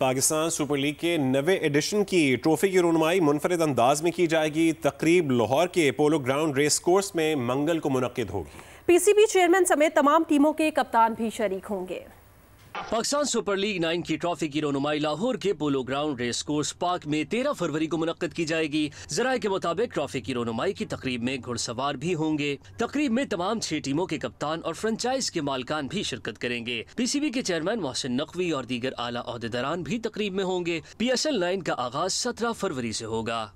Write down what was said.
Pakistan super league के नवे addition की ट्रॉफी की रूनमाई मुनफरद अंदाज में की जाएगी तकरीब लाहौर के पोलो ग्राउंड रेस कोर्स में मंगल को मुनद होगी पीसीबी चेयरमैन समेत तमाम टीमों के कप्तान भी शरीक होंगे पाकिस्तान सुपर लीग नाइन की ट्रॉफी की रोनुमाई लाहौर के polo ground race course park में तेरह फरवरी को मुनद की जाएगी जराये के मुताबिक ट्रॉफी की रोनुमाई की तकरीब में घुड़सवार भी होंगे तकरीब में तमाम छह टीमों के कप्तान और फ्रेंचाइज के मालकान भी शिरकत करेंगे पी सी बी के चेयरमैन मोहसिन नकवी और दीगर आला अहदेदारान भी तकरीब में होंगे पी एस एल नाइन का आगाज सत्रह फरवरी ऐसी होगा